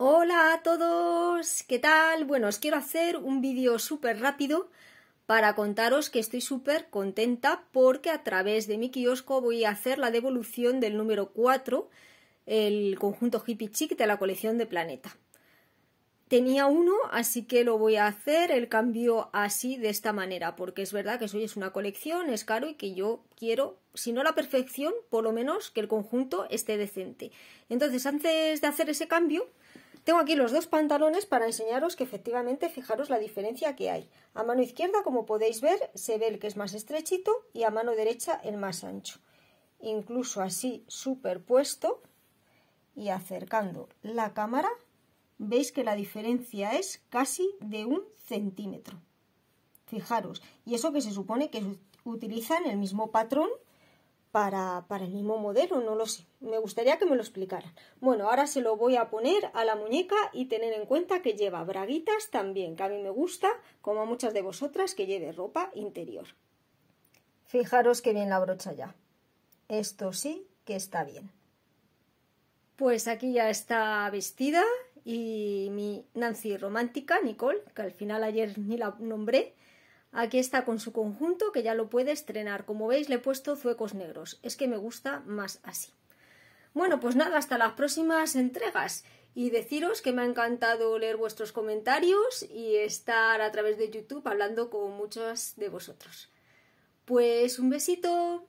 Hola a todos, ¿qué tal? Bueno, os quiero hacer un vídeo súper rápido para contaros que estoy súper contenta porque a través de mi kiosco voy a hacer la devolución del número 4, el conjunto hippie chic de la colección de Planeta. Tenía uno, así que lo voy a hacer el cambio así de esta manera, porque es verdad que eso es una colección, es caro y que yo quiero, si no la perfección, por lo menos que el conjunto esté decente. Entonces, antes de hacer ese cambio, tengo aquí los dos pantalones para enseñaros que efectivamente fijaros la diferencia que hay. A mano izquierda, como podéis ver, se ve el que es más estrechito y a mano derecha el más ancho. Incluso así superpuesto y acercando la cámara, veis que la diferencia es casi de un centímetro. Fijaros, y eso que se supone que utilizan el mismo patrón para, para el mismo modelo, no lo sé. Me gustaría que me lo explicaran. Bueno, ahora se lo voy a poner a la muñeca y tener en cuenta que lleva braguitas también, que a mí me gusta, como a muchas de vosotras, que lleve ropa interior. Fijaros que bien la brocha ya. Esto sí que está bien. Pues aquí ya está vestida y mi Nancy romántica, Nicole, que al final ayer ni la nombré, Aquí está con su conjunto que ya lo puede estrenar. Como veis le he puesto zuecos negros. Es que me gusta más así. Bueno, pues nada, hasta las próximas entregas. Y deciros que me ha encantado leer vuestros comentarios y estar a través de YouTube hablando con muchos de vosotros. Pues un besito.